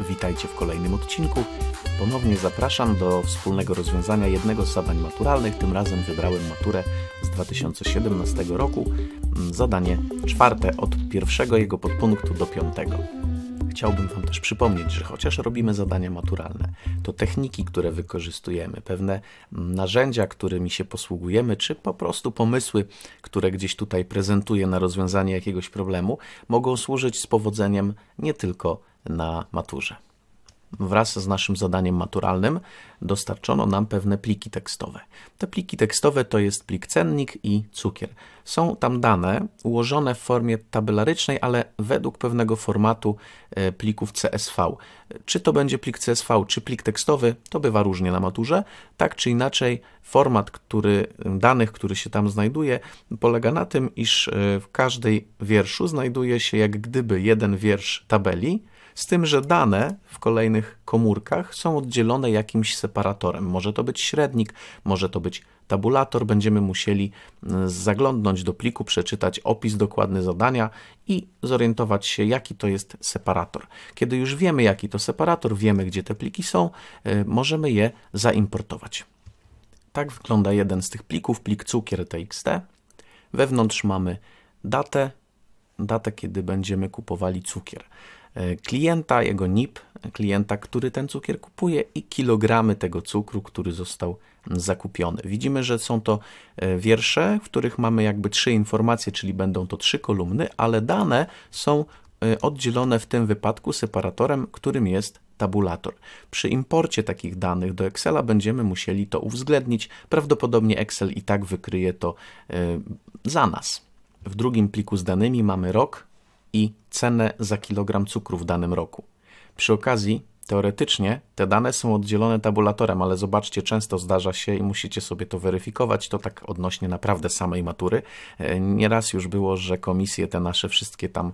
Witajcie w kolejnym odcinku. Ponownie zapraszam do wspólnego rozwiązania jednego z zadań maturalnych. Tym razem wybrałem maturę z 2017 roku, mm, zadanie czwarte od pierwszego jego podpunktu do piątego. Chciałbym Wam też przypomnieć, że chociaż robimy zadania maturalne, to techniki, które wykorzystujemy, pewne mm, narzędzia, którymi się posługujemy, czy po prostu pomysły, które gdzieś tutaj prezentuję na rozwiązanie jakiegoś problemu, mogą służyć z powodzeniem nie tylko na maturze. Wraz z naszym zadaniem maturalnym dostarczono nam pewne pliki tekstowe. Te pliki tekstowe to jest plik cennik i cukier. Są tam dane ułożone w formie tabelarycznej, ale według pewnego formatu e, plików CSV. Czy to będzie plik CSV, czy plik tekstowy, to bywa różnie na maturze. Tak czy inaczej, format który, danych, który się tam znajduje, polega na tym, iż e, w każdej wierszu znajduje się jak gdyby jeden wiersz tabeli z tym, że dane w kolejnych komórkach są oddzielone jakimś separatorem. Może to być średnik, może to być tabulator. Będziemy musieli mm, zaglądnąć do pliku, przeczytać opis dokładny zadania i zorientować się, jaki to jest separator. Kiedy już wiemy, jaki to separator, wiemy, gdzie te pliki są, e, możemy je zaimportować. Tak wygląda jeden z tych plików, plik cukier.txt. Wewnątrz mamy datę, datę, kiedy będziemy kupowali cukier. E, klienta, jego NIP, klienta, który ten cukier kupuje i kilogramy tego cukru, który został zakupiony. Widzimy, że są to e, wiersze, w których mamy jakby trzy informacje, czyli będą to trzy kolumny, ale dane są e, oddzielone w tym wypadku separatorem, którym jest tabulator. Przy imporcie takich danych do Excela będziemy musieli to uwzględnić. Prawdopodobnie Excel i tak wykryje to za nas. W drugim pliku z danymi mamy rok, i cenę za kilogram cukru w danym roku. Przy okazji, teoretycznie te dane są oddzielone tabulatorem, ale zobaczcie, często zdarza się i musicie sobie to weryfikować. To tak odnośnie naprawdę samej matury. E, nieraz już było, że komisje te nasze wszystkie tam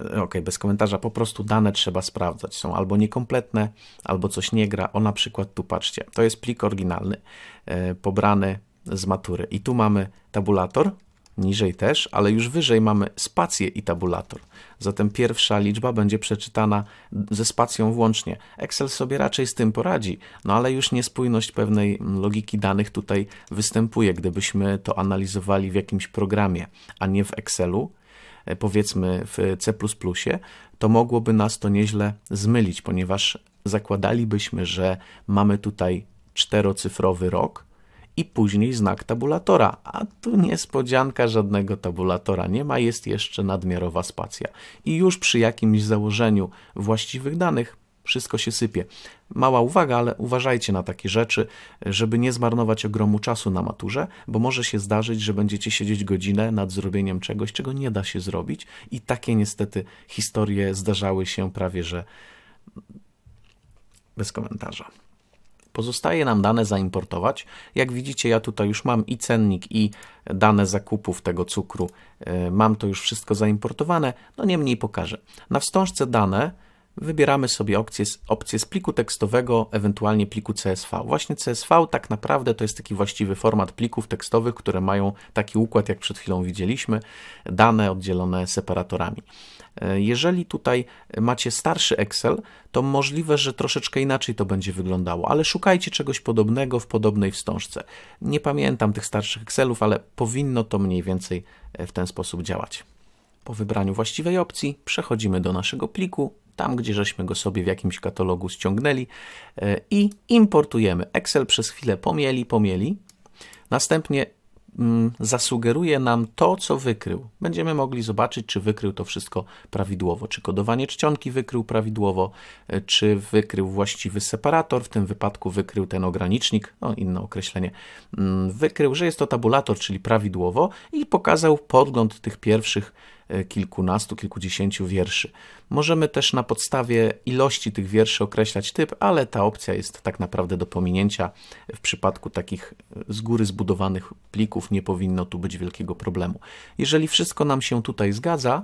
e, OK, bez komentarza, po prostu dane trzeba sprawdzać. Są albo niekompletne, albo coś nie gra. O na przykład tu patrzcie, to jest plik oryginalny, e, pobrany z matury. I tu mamy tabulator, Niżej też, ale już wyżej mamy spację i tabulator. Zatem pierwsza liczba będzie przeczytana ze spacją włącznie. Excel sobie raczej z tym poradzi, no ale już niespójność pewnej logiki danych tutaj występuje, gdybyśmy to analizowali w jakimś programie, a nie w Excelu e, powiedzmy w C, to mogłoby nas to nieźle zmylić, ponieważ zakładalibyśmy, że mamy tutaj czterocyfrowy rok, i później znak tabulatora, a tu niespodzianka żadnego tabulatora nie ma, jest jeszcze nadmiarowa spacja. I już przy jakimś założeniu właściwych danych wszystko się sypie. Mała uwaga, ale uważajcie na takie rzeczy, żeby nie zmarnować ogromu czasu na maturze, bo może się zdarzyć, że będziecie siedzieć godzinę nad zrobieniem czegoś, czego nie da się zrobić, i takie niestety historie zdarzały się prawie że bez komentarza. Pozostaje nam dane zaimportować. Jak widzicie, ja tutaj już mam i cennik, i dane zakupów tego cukru. E, mam to już wszystko zaimportowane, no niemniej pokażę. Na wstążce dane wybieramy sobie opcję, opcję z pliku tekstowego, ewentualnie pliku CSV. Właśnie CSV tak naprawdę to jest taki właściwy format plików tekstowych, które mają taki układ, jak przed chwilą widzieliśmy, dane oddzielone separatorami. E, jeżeli tutaj macie starszy Excel, to możliwe, że troszeczkę inaczej to będzie wyglądało, ale szukajcie czegoś podobnego w podobnej wstążce. Nie pamiętam tych starszych Excelów, ale powinno to mniej więcej e, w ten sposób działać. Po wybraniu właściwej opcji przechodzimy do naszego pliku, tam gdzie żeśmy go sobie w jakimś katalogu ściągnęli e, i importujemy. Excel przez chwilę pomieli, pomieli, Następnie Mm, zasugeruje nam to, co wykrył. Będziemy mogli zobaczyć, czy wykrył to wszystko prawidłowo, czy kodowanie czcionki wykrył prawidłowo, e, czy wykrył właściwy separator, w tym wypadku wykrył ten ogranicznik, no inne określenie, mm, wykrył, że jest to tabulator, czyli prawidłowo i pokazał podgląd tych pierwszych E, kilkunastu, kilkudziesięciu wierszy. Możemy też na podstawie ilości tych wierszy określać typ, ale ta opcja jest tak naprawdę do pominięcia. W przypadku takich e, z góry zbudowanych plików nie powinno tu być wielkiego problemu. Jeżeli wszystko nam się tutaj zgadza,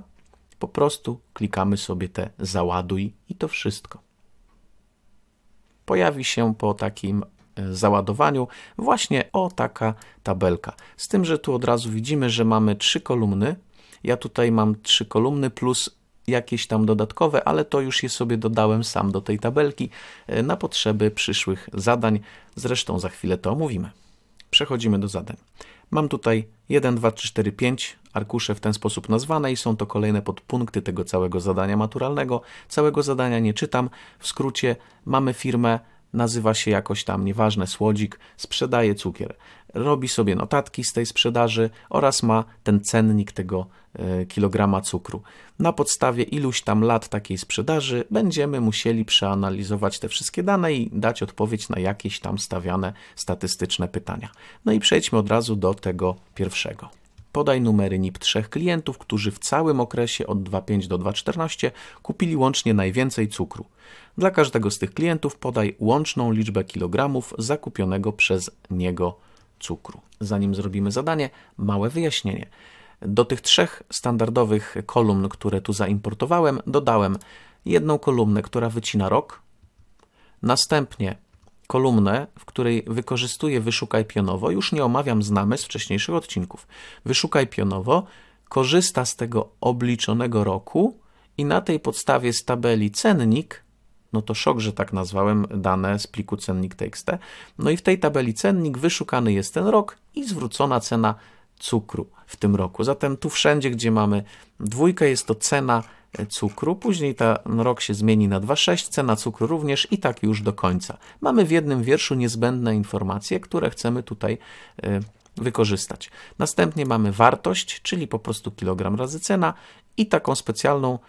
po prostu klikamy sobie te załaduj i to wszystko. Pojawi się po takim e, załadowaniu właśnie o taka tabelka. Z tym, że tu od razu widzimy, że mamy trzy kolumny, ja tutaj mam trzy kolumny plus jakieś tam dodatkowe, ale to już je sobie dodałem sam do tej tabelki e, na potrzeby przyszłych zadań. Zresztą za chwilę to omówimy. Przechodzimy do zadań. Mam tutaj 1, 2, 3, 4, 5 arkusze w ten sposób nazwane i są to kolejne podpunkty tego całego zadania maturalnego. Całego zadania nie czytam. W skrócie mamy firmę nazywa się jakoś tam, nieważne, słodzik, sprzedaje cukier. Robi sobie notatki z tej sprzedaży oraz ma ten cennik tego e, kilograma cukru. Na podstawie iluś tam lat takiej sprzedaży będziemy musieli przeanalizować te wszystkie dane i dać odpowiedź na jakieś tam stawiane statystyczne pytania. No i przejdźmy od razu do tego pierwszego podaj numery NIP trzech klientów, którzy w całym okresie od 2.5 do 2.14 kupili łącznie najwięcej cukru. Dla każdego z tych klientów podaj łączną liczbę kilogramów zakupionego przez niego cukru. Zanim zrobimy zadanie, małe wyjaśnienie. Do tych trzech standardowych kolumn, które tu zaimportowałem, dodałem jedną kolumnę, która wycina rok, następnie kolumnę, w której wykorzystuje Wyszukaj Pionowo. Już nie omawiam znamy z wcześniejszych odcinków. Wyszukaj Pionowo korzysta z tego obliczonego roku i na tej podstawie z tabeli cennik, no to szok, że tak nazwałem dane z pliku cennik tekstę. no i w tej tabeli cennik wyszukany jest ten rok i zwrócona cena cukru w tym roku. Zatem tu wszędzie, gdzie mamy dwójkę, jest to cena cukru. Później ten rok się zmieni na 2,6, cena cukru również i tak już do końca. Mamy w jednym wierszu niezbędne informacje, które chcemy tutaj e, wykorzystać. Następnie mamy wartość, czyli po prostu kilogram razy cena i taką specjalną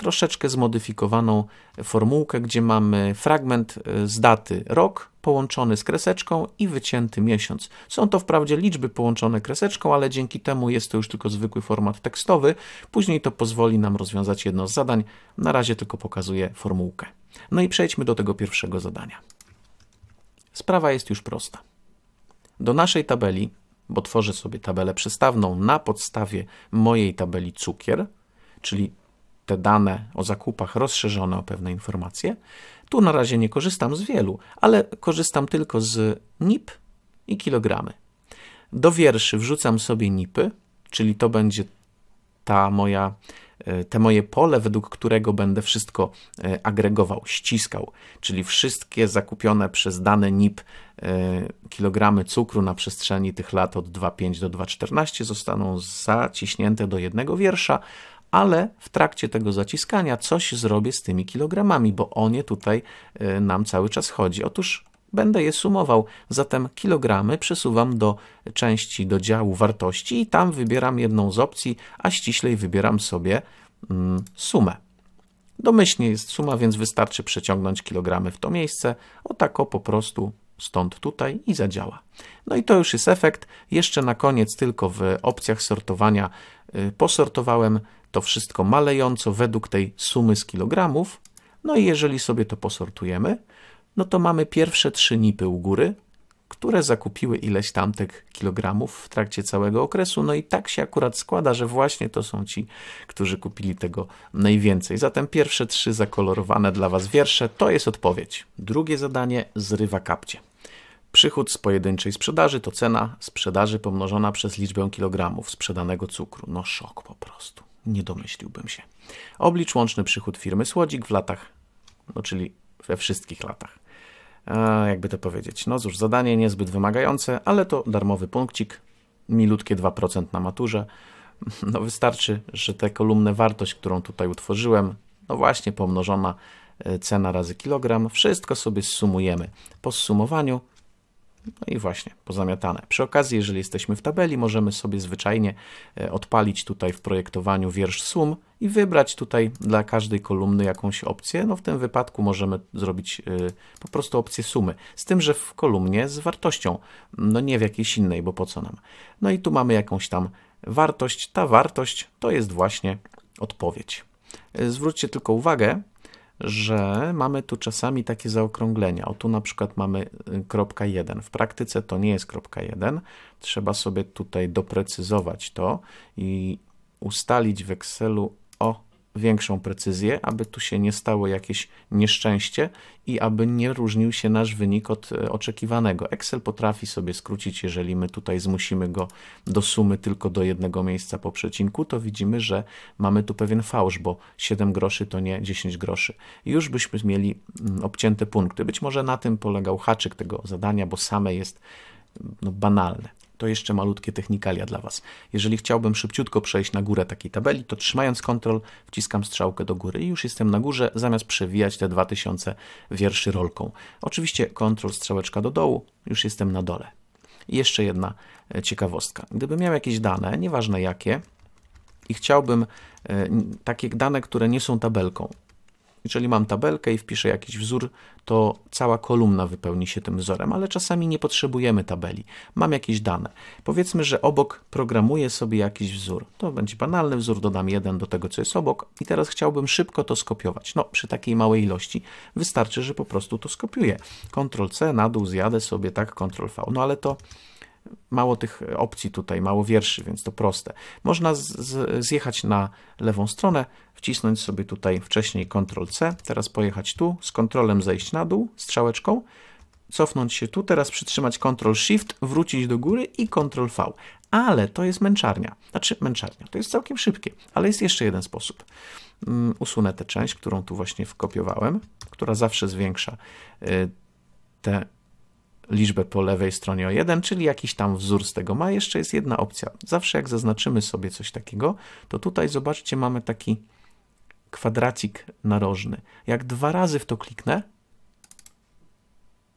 troszeczkę zmodyfikowaną formułkę, gdzie mamy fragment e, z daty rok połączony z kreseczką i wycięty miesiąc. Są to wprawdzie liczby połączone kreseczką, ale dzięki temu jest to już tylko zwykły format tekstowy. Później to pozwoli nam rozwiązać jedno z zadań. Na razie tylko pokazuję formułkę. No i przejdźmy do tego pierwszego zadania. Sprawa jest już prosta. Do naszej tabeli, bo tworzę sobie tabelę przestawną na podstawie mojej tabeli cukier, czyli te dane o zakupach rozszerzone o pewne informacje. Tu na razie nie korzystam z wielu, ale korzystam tylko z NIP i kilogramy. Do wierszy wrzucam sobie NIPy, czyli to będzie ta moja, e, te moje pole, według którego będę wszystko e, agregował, ściskał, czyli wszystkie zakupione przez dane NIP e, kilogramy cukru na przestrzeni tych lat od 2,5 do 2,14 zostaną zaciśnięte do jednego wiersza, ale w trakcie tego zaciskania coś zrobię z tymi kilogramami, bo o nie tutaj e, nam cały czas chodzi. Otóż będę je sumował, zatem kilogramy przesuwam do części, do działu wartości i tam wybieram jedną z opcji, a ściślej wybieram sobie mm, sumę. Domyślnie jest suma, więc wystarczy przeciągnąć kilogramy w to miejsce, o tako po prostu stąd tutaj i zadziała. No i to już jest efekt. Jeszcze na koniec tylko w opcjach sortowania y, posortowałem to wszystko malejąco według tej sumy z kilogramów. No i jeżeli sobie to posortujemy, no to mamy pierwsze trzy nipy u góry, które zakupiły ileś tamtych kilogramów w trakcie całego okresu. No i tak się akurat składa, że właśnie to są ci, którzy kupili tego najwięcej. Zatem pierwsze trzy zakolorowane dla Was wiersze to jest odpowiedź. Drugie zadanie zrywa kapcie. Przychód z pojedynczej sprzedaży to cena sprzedaży pomnożona przez liczbę kilogramów sprzedanego cukru. No szok po prostu nie domyśliłbym się. Oblicz łączny przychód firmy Słodzik w latach, no czyli we wszystkich latach. E, jakby to powiedzieć. No cóż, zadanie niezbyt wymagające, ale to darmowy punkcik, milutkie 2% na maturze. No wystarczy, że tę kolumnę wartość, którą tutaj utworzyłem, no właśnie pomnożona e, cena razy kilogram, wszystko sobie sumujemy. Po sumowaniu no i właśnie, pozamiatane. Przy okazji, jeżeli jesteśmy w tabeli, możemy sobie zwyczajnie e, odpalić tutaj w projektowaniu wiersz sum i wybrać tutaj dla każdej kolumny jakąś opcję. No w tym wypadku możemy zrobić e, po prostu opcję sumy, z tym, że w kolumnie z wartością, no nie w jakiejś innej, bo po co nam. No i tu mamy jakąś tam wartość. Ta wartość to jest właśnie odpowiedź. E, zwróćcie tylko uwagę, że mamy tu czasami takie zaokrąglenia. O tu na przykład mamy y, kropka 1. W praktyce to nie jest kropka 1. Trzeba sobie tutaj doprecyzować to i ustalić w Excelu o większą precyzję, aby tu się nie stało jakieś nieszczęście i aby nie różnił się nasz wynik od e, oczekiwanego. Excel potrafi sobie skrócić, jeżeli my tutaj zmusimy go do sumy tylko do jednego miejsca po przecinku, to widzimy, że mamy tu pewien fałsz, bo 7 groszy to nie 10 groszy. już byśmy mieli mm, obcięte punkty. Być może na tym polegał haczyk tego zadania, bo same jest mm, no, banalne to jeszcze malutkie technikalia dla Was. Jeżeli chciałbym szybciutko przejść na górę takiej tabeli, to trzymając Ctrl wciskam strzałkę do góry i już jestem na górze, zamiast przewijać te 2000 wierszy rolką. Oczywiście Ctrl strzałeczka do dołu, już jestem na dole. I jeszcze jedna e, ciekawostka. Gdybym miał jakieś dane, nieważne jakie, i chciałbym e, takie dane, które nie są tabelką, jeżeli mam tabelkę i wpiszę jakiś wzór, to cała kolumna wypełni się tym wzorem, ale czasami nie potrzebujemy tabeli. Mam jakieś dane. Powiedzmy, że obok programuję sobie jakiś wzór. To będzie banalny wzór, dodam jeden do tego, co jest obok i teraz chciałbym szybko to skopiować. No, przy takiej małej ilości wystarczy, że po prostu to skopiuję. Ctrl C, na dół zjadę sobie, tak, Ctrl V. No ale to Mało tych opcji tutaj, mało wierszy, więc to proste. Można z, z, zjechać na lewą stronę, wcisnąć sobie tutaj wcześniej Ctrl-C, teraz pojechać tu, z kontrolem zejść na dół, strzałeczką, cofnąć się tu, teraz przytrzymać Ctrl-Shift, wrócić do góry i Ctrl-V. Ale to jest męczarnia. Znaczy męczarnia, to jest całkiem szybkie, ale jest jeszcze jeden sposób. Um, usunę tę część, którą tu właśnie wkopiowałem, która zawsze zwiększa y, te liczbę po lewej stronie o 1, czyli jakiś tam wzór z tego ma. Jeszcze jest jedna opcja. Zawsze jak zaznaczymy sobie coś takiego, to tutaj zobaczcie, mamy taki kwadracik narożny. Jak dwa razy w to kliknę,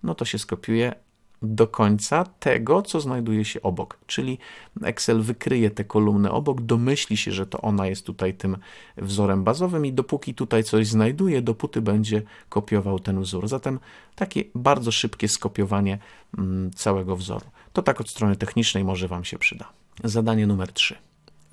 no to się skopiuje do końca tego, co znajduje się obok. Czyli Excel wykryje tę kolumnę obok, domyśli się, że to ona jest tutaj tym wzorem bazowym i dopóki tutaj coś znajduje, dopóty będzie kopiował ten wzór. Zatem takie bardzo szybkie skopiowanie mm, całego wzoru. To tak od strony technicznej może Wam się przyda. Zadanie numer 3.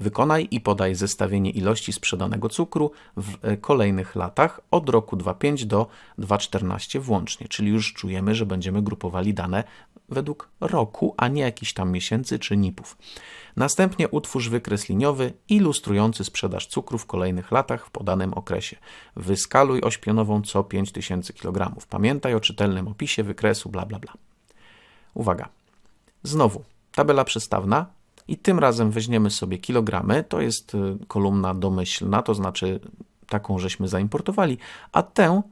Wykonaj i podaj zestawienie ilości sprzedanego cukru w e, kolejnych latach od roku 2.5 do 2.14 włącznie, czyli już czujemy, że będziemy grupowali dane według roku, a nie jakichś tam miesięcy czy nipów. Następnie utwórz wykres liniowy ilustrujący sprzedaż cukru w kolejnych latach w podanym okresie. Wyskaluj oś pionową co 5000 kg. Pamiętaj o czytelnym opisie wykresu, bla bla bla. Uwaga. Znowu, tabela przestawna, i tym razem weźmiemy sobie kilogramy, to jest y, kolumna domyślna, to znaczy taką żeśmy zaimportowali, a tę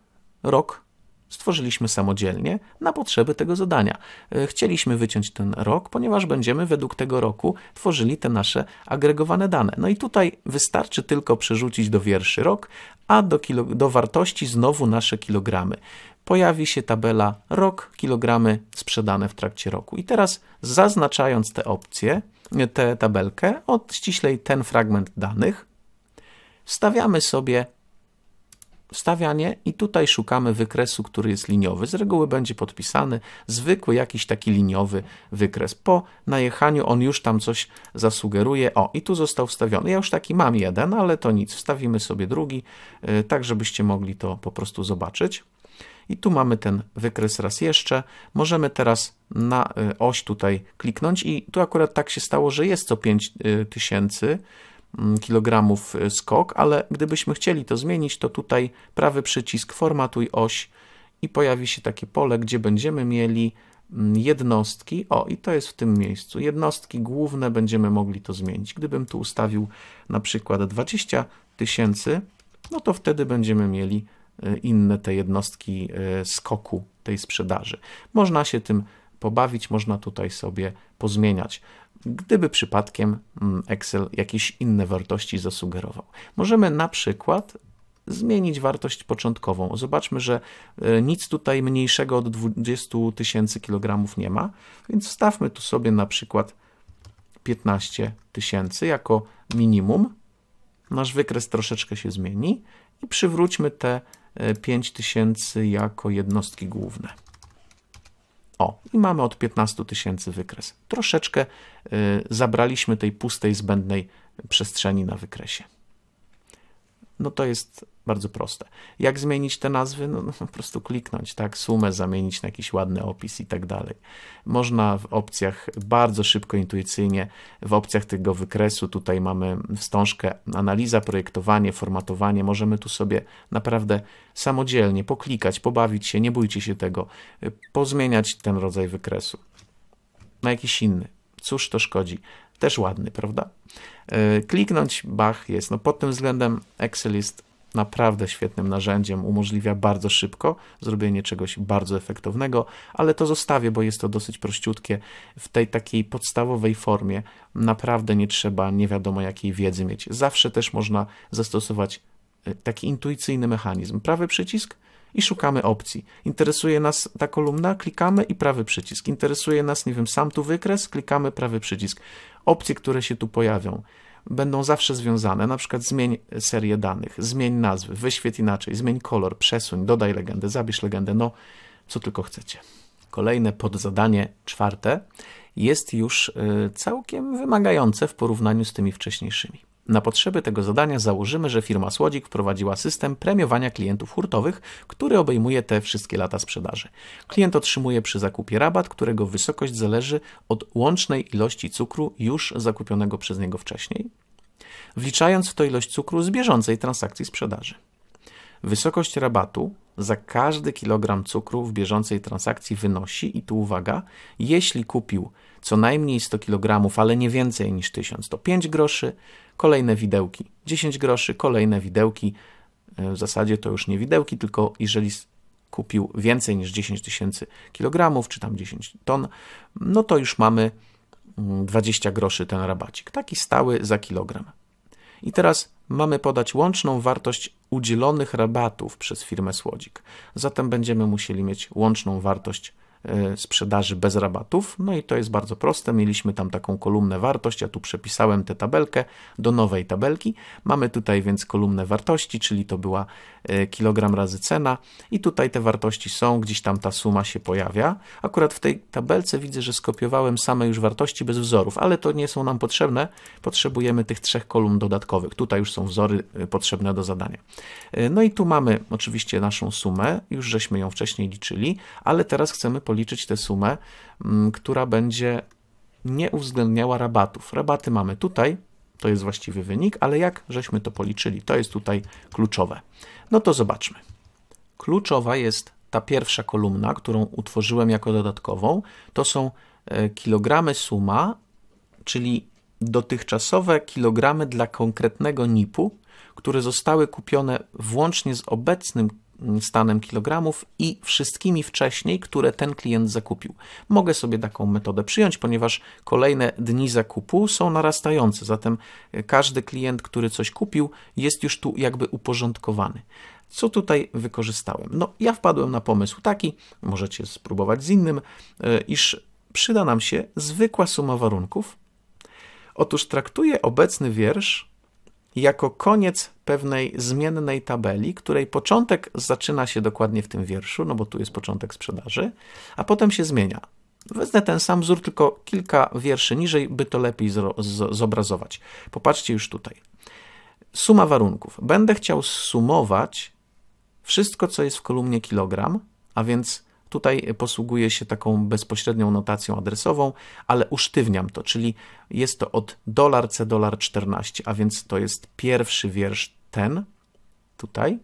rok stworzyliśmy samodzielnie na potrzeby tego zadania. Y, chcieliśmy wyciąć ten rok, ponieważ będziemy według tego roku tworzyli te nasze agregowane dane. No i tutaj wystarczy tylko przerzucić do wierszy rok, a do, kilo, do wartości znowu nasze kilogramy. Pojawi się tabela rok, kilogramy sprzedane w trakcie roku. I teraz zaznaczając te opcje, tę tabelkę, odściślej ten fragment danych, stawiamy sobie stawianie i tutaj szukamy wykresu, który jest liniowy. Z reguły będzie podpisany zwykły jakiś taki liniowy wykres. Po najechaniu on już tam coś zasugeruje. O, i tu został wstawiony. Ja już taki mam jeden, ale to nic. Wstawimy sobie drugi, y, tak żebyście mogli to po prostu zobaczyć. I tu mamy ten wykres raz jeszcze. Możemy teraz na y, oś tutaj kliknąć i tu akurat tak się stało, że jest co 5000 y, mm, kg y, skok, ale gdybyśmy chcieli to zmienić, to tutaj prawy przycisk formatuj oś i pojawi się takie pole, gdzie będziemy mieli mm, jednostki, o i to jest w tym miejscu, jednostki główne będziemy mogli to zmienić. Gdybym tu ustawił na przykład 20 tysięcy, no to wtedy będziemy mieli inne te jednostki e, skoku tej sprzedaży. Można się tym pobawić, można tutaj sobie pozmieniać. Gdyby przypadkiem mm, Excel jakieś inne wartości zasugerował, możemy na przykład zmienić wartość początkową. Zobaczmy, że e, nic tutaj mniejszego od 20 tysięcy kilogramów nie ma, więc wstawmy tu sobie na przykład 15 tysięcy jako minimum. Nasz wykres troszeczkę się zmieni i przywróćmy te 5000 jako jednostki główne. O, i mamy od 15000 tysięcy wykres. Troszeczkę y, zabraliśmy tej pustej, zbędnej przestrzeni na wykresie. No to jest bardzo proste. Jak zmienić te nazwy? No, no, po prostu kliknąć, tak, sumę zamienić na jakiś ładny opis i tak dalej. Można w opcjach bardzo szybko, intuicyjnie, w opcjach tego wykresu, tutaj mamy wstążkę analiza, projektowanie, formatowanie, możemy tu sobie naprawdę samodzielnie poklikać, pobawić się, nie bójcie się tego, pozmieniać ten rodzaj wykresu na jakiś inny. Cóż to szkodzi? Też ładny, prawda? E, kliknąć, bach, jest. No pod tym względem Excel jest naprawdę świetnym narzędziem, umożliwia bardzo szybko zrobienie czegoś bardzo efektownego, ale to zostawię, bo jest to dosyć prościutkie. W tej takiej podstawowej formie naprawdę nie trzeba nie wiadomo jakiej wiedzy mieć. Zawsze też można zastosować e, taki intuicyjny mechanizm. Prawy przycisk i szukamy opcji. Interesuje nas ta kolumna, klikamy i prawy przycisk. Interesuje nas, nie wiem, sam tu wykres, klikamy prawy przycisk. Opcje, które się tu pojawią, będą zawsze związane, na przykład zmień serię danych, zmień nazwy, wyświetl inaczej, zmień kolor, przesuń, dodaj legendę, zabierz legendę, no co tylko chcecie. Kolejne podzadanie, czwarte, jest już y, całkiem wymagające w porównaniu z tymi wcześniejszymi. Na potrzeby tego zadania założymy, że firma Słodzik wprowadziła system premiowania klientów hurtowych, który obejmuje te wszystkie lata sprzedaży. Klient otrzymuje przy zakupie rabat, którego wysokość zależy od łącznej ilości cukru już zakupionego przez niego wcześniej, wliczając w to ilość cukru z bieżącej transakcji sprzedaży. Wysokość rabatu za każdy kilogram cukru w bieżącej transakcji wynosi, i tu uwaga, jeśli kupił co najmniej 100 kg, ale nie więcej niż 1000, to 5 groszy, kolejne widełki 10 groszy, kolejne widełki, e, w zasadzie to już nie widełki, tylko jeżeli kupił więcej niż 10 tysięcy kilogramów, czy tam 10 ton, no to już mamy 20 mm, groszy ten rabacik, taki stały za kilogram. I teraz mamy podać łączną wartość udzielonych rabatów przez firmę Słodzik. Zatem będziemy musieli mieć łączną wartość E, sprzedaży bez rabatów. No i to jest bardzo proste. Mieliśmy tam taką kolumnę wartość, ja tu przepisałem tę tabelkę do nowej tabelki. Mamy tutaj więc kolumnę wartości, czyli to była e, kilogram razy cena i tutaj te wartości są, gdzieś tam ta suma się pojawia. Akurat w tej tabelce widzę, że skopiowałem same już wartości bez wzorów, ale to nie są nam potrzebne. Potrzebujemy tych trzech kolumn dodatkowych. Tutaj już są wzory e, potrzebne do zadania. No i tu mamy oczywiście naszą sumę, już żeśmy ją wcześniej liczyli, ale teraz chcemy policzyć tę sumę, mm, która będzie nie uwzględniała rabatów. Rabaty mamy tutaj, to jest właściwy wynik, ale jak żeśmy to policzyli, to jest tutaj kluczowe. No to zobaczmy. Kluczowa jest ta pierwsza kolumna, którą utworzyłem jako dodatkową. To są e, kilogramy suma, czyli dotychczasowe kilogramy dla konkretnego NIP-u, które zostały kupione włącznie z obecnym stanem kilogramów i wszystkimi wcześniej, które ten klient zakupił. Mogę sobie taką metodę przyjąć, ponieważ kolejne dni zakupu są narastające, zatem e, każdy klient, który coś kupił, jest już tu jakby uporządkowany. Co tutaj wykorzystałem? No, ja wpadłem na pomysł taki, możecie spróbować z innym, e, iż przyda nam się zwykła suma warunków. Otóż traktuję obecny wiersz jako koniec pewnej zmiennej tabeli, której początek zaczyna się dokładnie w tym wierszu, no bo tu jest początek sprzedaży, a potem się zmienia. Wezmę ten sam wzór, tylko kilka wierszy niżej, by to lepiej zobrazować. Popatrzcie już tutaj. Suma warunków. Będę chciał sumować wszystko, co jest w kolumnie kilogram, a więc Tutaj posługuję się taką bezpośrednią notacją adresową, ale usztywniam to, czyli jest to od dolar C dolar 14, a więc to jest pierwszy wiersz ten tutaj,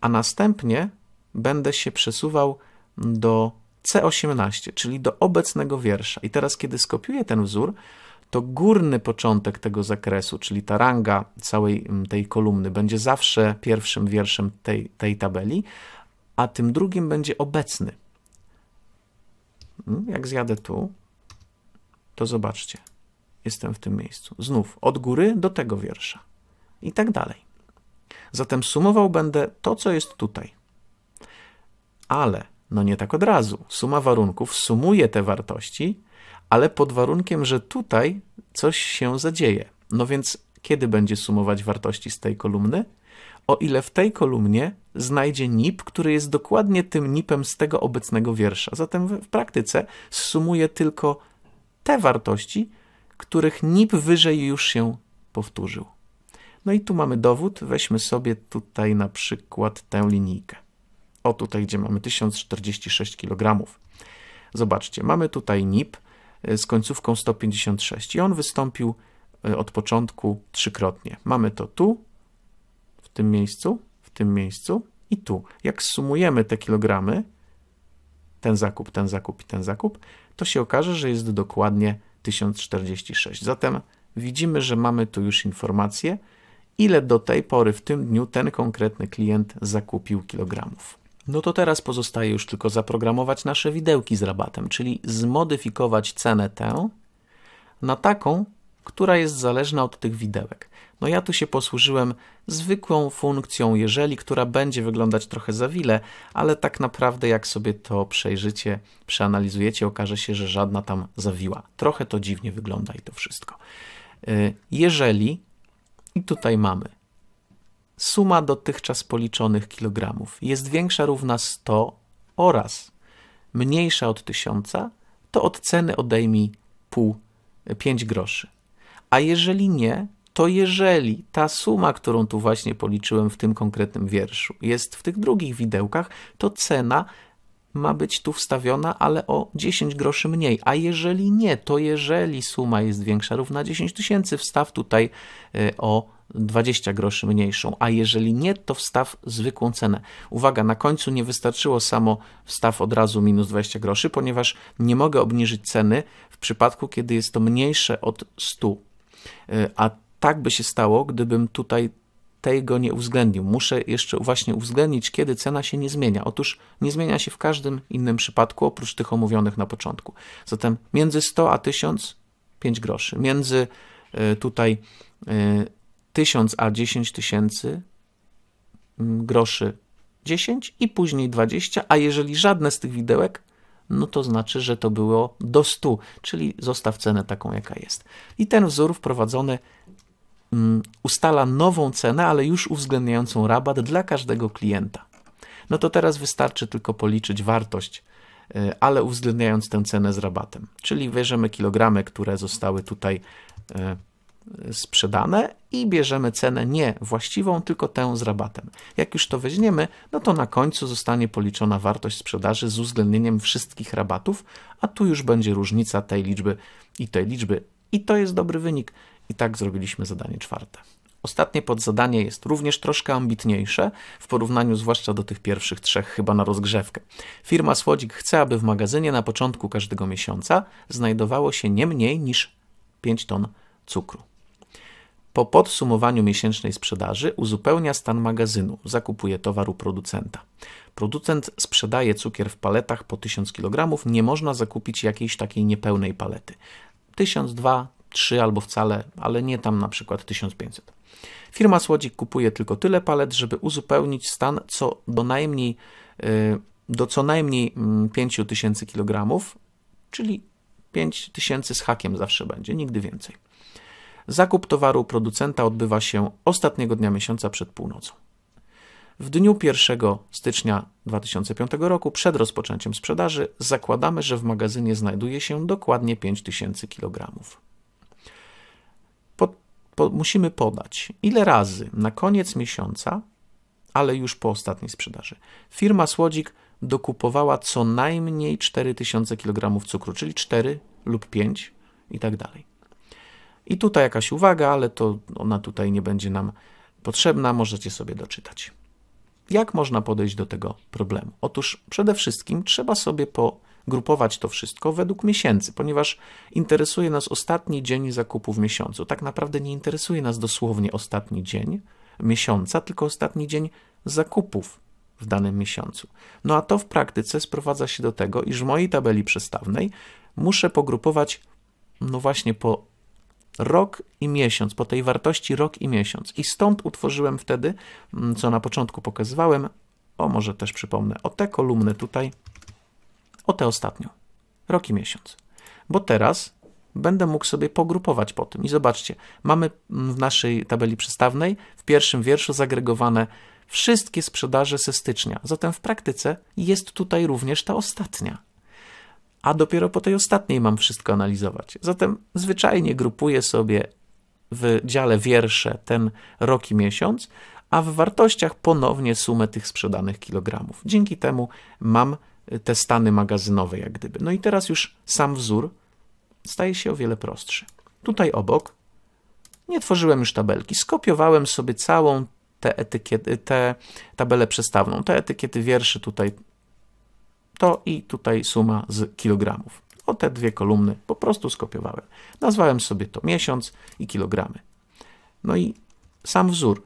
a następnie będę się przesuwał do C18, czyli do obecnego wiersza. I teraz, kiedy skopiuję ten wzór, to górny początek tego zakresu, czyli ta ranga całej mm, tej kolumny, będzie zawsze pierwszym wierszem tej, tej tabeli, a tym drugim będzie obecny. Hmm, jak zjadę tu, to zobaczcie, jestem w tym miejscu. Znów od góry do tego wiersza i tak dalej. Zatem sumował będę to, co jest tutaj. Ale, no nie tak od razu. Suma warunków sumuje te wartości, ale pod warunkiem, że tutaj coś się zadzieje. No więc kiedy będzie sumować wartości z tej kolumny? O ile w tej kolumnie znajdzie nip, który jest dokładnie tym nipem z tego obecnego wiersza. Zatem w praktyce sumuje tylko te wartości, których nip wyżej już się powtórzył. No i tu mamy dowód. Weźmy sobie tutaj na przykład tę linijkę. O tutaj, gdzie mamy 1046 kg. Zobaczcie, mamy tutaj nip e, z końcówką 156 i on wystąpił e, od początku trzykrotnie. Mamy to tu, w tym miejscu, tym miejscu i tu. Jak sumujemy te kilogramy, ten zakup, ten zakup i ten zakup, to się okaże, że jest dokładnie 1046. Zatem widzimy, że mamy tu już informację, ile do tej pory w tym dniu ten konkretny klient zakupił kilogramów. No to teraz pozostaje już tylko zaprogramować nasze widełki z rabatem, czyli zmodyfikować cenę tę na taką, która jest zależna od tych widełek. No ja tu się posłużyłem zwykłą funkcją jeżeli, która będzie wyglądać trochę zawile, ale tak naprawdę jak sobie to przejrzycie, przeanalizujecie, okaże się, że żadna tam zawiła. Trochę to dziwnie wygląda i to wszystko. Y, jeżeli, i tutaj mamy, suma dotychczas policzonych kilogramów jest większa równa 100 oraz mniejsza od 1000, to od ceny odejmij pół 5 groszy. A jeżeli nie, to jeżeli ta suma, którą tu właśnie policzyłem w tym konkretnym wierszu, jest w tych drugich widełkach, to cena ma być tu wstawiona, ale o 10 groszy mniej. A jeżeli nie, to jeżeli suma jest większa, równa 10 tysięcy, wstaw tutaj e, o 20 groszy mniejszą, a jeżeli nie, to wstaw zwykłą cenę. Uwaga, na końcu nie wystarczyło samo wstaw od razu minus 20 groszy, ponieważ nie mogę obniżyć ceny w przypadku, kiedy jest to mniejsze od 100 E, a tak by się stało, gdybym tutaj tego nie uwzględnił. Muszę jeszcze właśnie uwzględnić, kiedy cena się nie zmienia. Otóż nie zmienia się w każdym innym przypadku, oprócz tych omówionych na początku. Zatem między 100 a 1000 5 groszy. Między e, tutaj 1000 e, a 10 tysięcy mm, groszy 10 i później 20, a jeżeli żadne z tych widełek no to znaczy, że to było do 100, czyli zostaw cenę taką, jaka jest. I ten wzór wprowadzony mm, ustala nową cenę, ale już uwzględniającą rabat dla każdego klienta. No to teraz wystarczy tylko policzyć wartość, y, ale uwzględniając tę cenę z rabatem. Czyli bierzemy kilogramy, które zostały tutaj y, sprzedane i bierzemy cenę nie właściwą, tylko tę z rabatem. Jak już to weźmiemy, no to na końcu zostanie policzona wartość sprzedaży z uwzględnieniem wszystkich rabatów, a tu już będzie różnica tej liczby i tej liczby. I to jest dobry wynik. I tak zrobiliśmy zadanie czwarte. Ostatnie podzadanie jest również troszkę ambitniejsze w porównaniu zwłaszcza do tych pierwszych trzech, chyba na rozgrzewkę. Firma Słodzik chce, aby w magazynie na początku każdego miesiąca znajdowało się nie mniej niż 5 ton cukru. Po podsumowaniu miesięcznej sprzedaży uzupełnia stan magazynu, zakupuje towaru producenta. Producent sprzedaje cukier w paletach po 1000 kg, nie można zakupić jakiejś takiej niepełnej palety. 1000, 2, 3 albo wcale, ale nie tam na przykład 1500. Firma Słodzik kupuje tylko tyle palet, żeby uzupełnić stan co do najmniej y, do co najmniej 5000 mm, kg, czyli 5000 z hakiem zawsze będzie, nigdy więcej. Zakup towaru producenta odbywa się ostatniego dnia miesiąca przed północą. W dniu 1 stycznia 2005 roku, przed rozpoczęciem sprzedaży, zakładamy, że w magazynie znajduje się dokładnie 5000 kg. Po, po, musimy podać, ile razy na koniec miesiąca, ale już po ostatniej sprzedaży, firma Słodzik dokupowała co najmniej 4000 kg cukru, czyli 4 lub 5 i tak dalej. I tutaj jakaś uwaga, ale to ona tutaj nie będzie nam potrzebna, możecie sobie doczytać. Jak można podejść do tego problemu? Otóż przede wszystkim trzeba sobie pogrupować to wszystko według miesięcy, ponieważ interesuje nas ostatni dzień zakupu w miesiącu. Tak naprawdę nie interesuje nas dosłownie ostatni dzień miesiąca, tylko ostatni dzień zakupów w danym miesiącu. No a to w praktyce sprowadza się do tego, iż w mojej tabeli przestawnej muszę pogrupować, no właśnie po Rok i miesiąc, po tej wartości rok i miesiąc. I stąd utworzyłem wtedy, mm, co na początku pokazywałem, o może też przypomnę, o tę kolumnę tutaj, o tę ostatnią. Rok i miesiąc. Bo teraz będę mógł sobie pogrupować po tym. I zobaczcie, mamy mm, w naszej tabeli przystawnej w pierwszym wierszu zagregowane wszystkie sprzedaże ze stycznia. Zatem w praktyce jest tutaj również ta ostatnia a dopiero po tej ostatniej mam wszystko analizować. Zatem zwyczajnie grupuję sobie w dziale wiersze ten rok i miesiąc, a w wartościach ponownie sumę tych sprzedanych kilogramów. Dzięki temu mam y, te stany magazynowe, jak gdyby. No i teraz już sam wzór staje się o wiele prostszy. Tutaj obok nie tworzyłem już tabelki, skopiowałem sobie całą tę, etykiety, tę tabelę przestawną. Te etykiety wierszy tutaj to i tutaj suma z kilogramów. O te dwie kolumny po prostu skopiowałem. Nazwałem sobie to miesiąc i kilogramy. No i sam wzór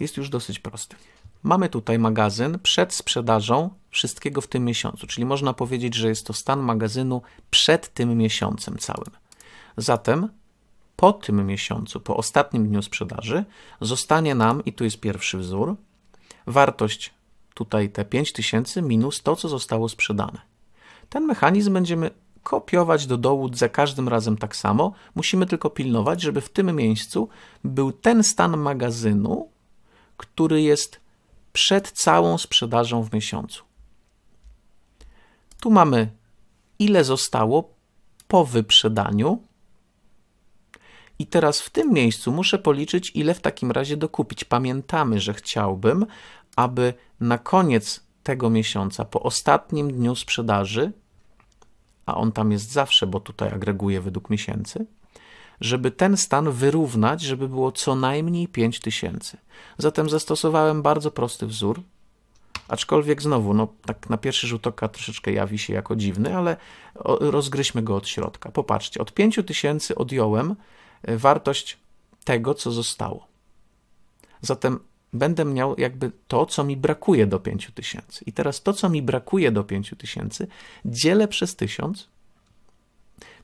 jest już dosyć prosty. Mamy tutaj magazyn przed sprzedażą wszystkiego w tym miesiącu, czyli można powiedzieć, że jest to stan magazynu przed tym miesiącem całym. Zatem po tym miesiącu, po ostatnim dniu sprzedaży, zostanie nam, i tu jest pierwszy wzór, wartość tutaj te 5000 minus to, co zostało sprzedane. Ten mechanizm będziemy kopiować do dołu za każdym razem tak samo. Musimy tylko pilnować, żeby w tym miejscu był ten stan magazynu, który jest przed całą sprzedażą w miesiącu. Tu mamy ile zostało po wyprzedaniu. I teraz w tym miejscu muszę policzyć, ile w takim razie dokupić. Pamiętamy, że chciałbym, aby na koniec tego miesiąca, po ostatnim dniu sprzedaży, a on tam jest zawsze, bo tutaj agreguje według miesięcy, żeby ten stan wyrównać, żeby było co najmniej 5000. Zatem zastosowałem bardzo prosty wzór, aczkolwiek znowu, no tak na pierwszy rzut oka troszeczkę jawi się jako dziwny, ale rozgryźmy go od środka. Popatrzcie, od 5000 odjąłem e, wartość tego, co zostało. Zatem będę miał jakby to, co mi brakuje do 5000. I teraz to, co mi brakuje do 5000, dzielę przez 1000,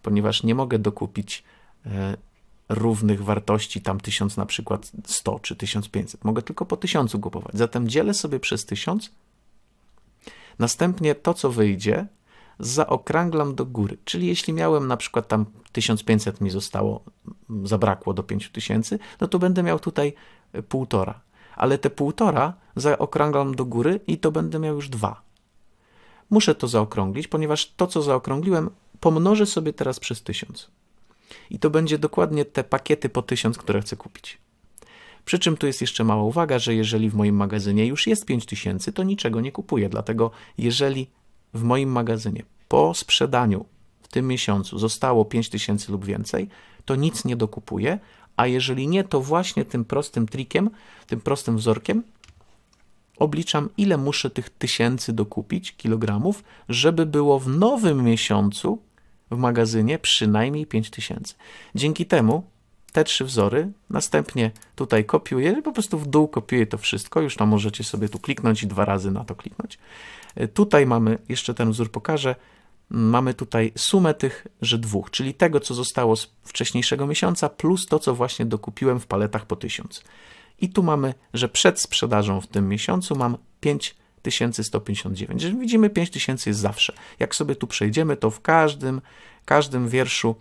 ponieważ nie mogę dokupić e, równych wartości, tam 1000 na przykład 100 czy 1500. Mogę tylko po 1000 kupować. Zatem dzielę sobie przez 1000. Następnie to, co wyjdzie, zaokrąglam do góry. Czyli jeśli miałem na przykład tam 1500 mi zostało, zabrakło do 5000, no to będę miał tutaj półtora ale te półtora zaokrąglam do góry i to będę miał już dwa. Muszę to zaokrąglić, ponieważ to, co zaokrągliłem, pomnożę sobie teraz przez tysiąc. I to będzie dokładnie te pakiety po tysiąc, które chcę kupić. Przy czym tu jest jeszcze mała uwaga, że jeżeli w moim magazynie już jest 5000, to niczego nie kupuję. Dlatego, jeżeli w moim magazynie po sprzedaniu w tym miesiącu zostało 5000 lub więcej, to nic nie dokupuję, a jeżeli nie, to właśnie tym prostym trikiem, tym prostym wzorkiem obliczam, ile muszę tych tysięcy dokupić kilogramów, żeby było w nowym miesiącu w magazynie przynajmniej 5000. Dzięki temu te trzy wzory, następnie tutaj kopiuję, po prostu w dół kopiuję to wszystko, już tam możecie sobie tu kliknąć i dwa razy na to kliknąć. E, tutaj mamy, jeszcze ten wzór pokażę, mamy tutaj sumę tychże dwóch, czyli tego, co zostało z wcześniejszego miesiąca, plus to, co właśnie dokupiłem w paletach po 1000. I tu mamy, że przed sprzedażą w tym miesiącu mam 5159. Widzimy, 5000 jest zawsze. Jak sobie tu przejdziemy, to w każdym, każdym wierszu,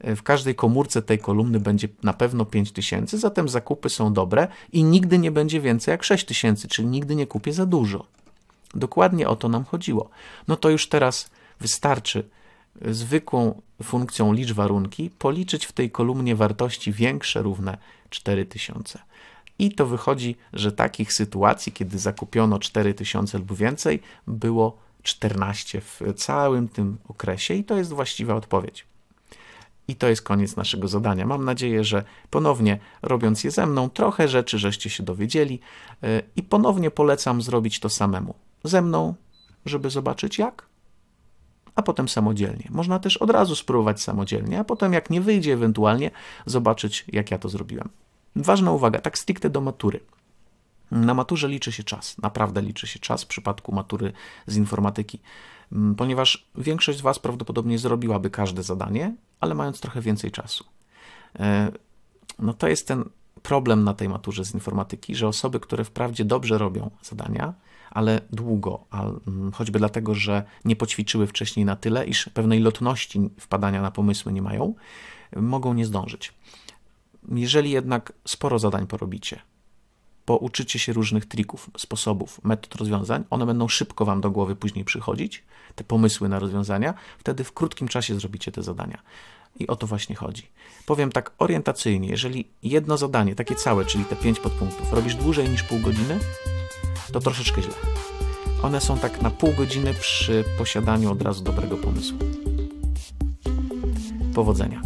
e, w każdej komórce tej kolumny będzie na pewno 5000, zatem zakupy są dobre i nigdy nie będzie więcej jak 6000, czyli nigdy nie kupię za dużo. Dokładnie o to nam chodziło. No to już teraz Wystarczy zwykłą funkcją licz warunki policzyć w tej kolumnie wartości większe równe 4000. I to wychodzi, że takich sytuacji, kiedy zakupiono 4000 lub więcej, było 14 w całym tym okresie i to jest właściwa odpowiedź. I to jest koniec naszego zadania. Mam nadzieję, że ponownie robiąc je ze mną, trochę rzeczy żeście się dowiedzieli e, i ponownie polecam zrobić to samemu. Ze mną, żeby zobaczyć jak a potem samodzielnie. Można też od razu spróbować samodzielnie, a potem jak nie wyjdzie ewentualnie zobaczyć jak ja to zrobiłem. Ważna uwaga, tak stricte do matury. Na maturze liczy się czas, naprawdę liczy się czas w przypadku matury z informatyki, mm, ponieważ większość z Was prawdopodobnie zrobiłaby każde zadanie, ale mając trochę więcej czasu. E, no to jest ten problem na tej maturze z informatyki, że osoby, które wprawdzie dobrze robią zadania, ale długo, a mm, choćby dlatego, że nie poćwiczyły wcześniej na tyle, iż pewnej lotności wpadania na pomysły nie mają, mogą nie zdążyć. Jeżeli jednak sporo zadań porobicie, pouczycie się różnych trików, sposobów, metod rozwiązań, one będą szybko Wam do głowy później przychodzić, te pomysły na rozwiązania, wtedy w krótkim czasie zrobicie te zadania. I o to właśnie chodzi. Powiem tak orientacyjnie, jeżeli jedno zadanie, takie całe, czyli te pięć podpunktów, robisz dłużej niż pół godziny, to troszeczkę źle. One są tak na pół godziny przy posiadaniu od razu dobrego pomysłu. Powodzenia.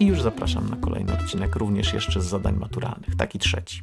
I już zapraszam na kolejny odcinek, również jeszcze z zadań maturalnych, taki trzeci.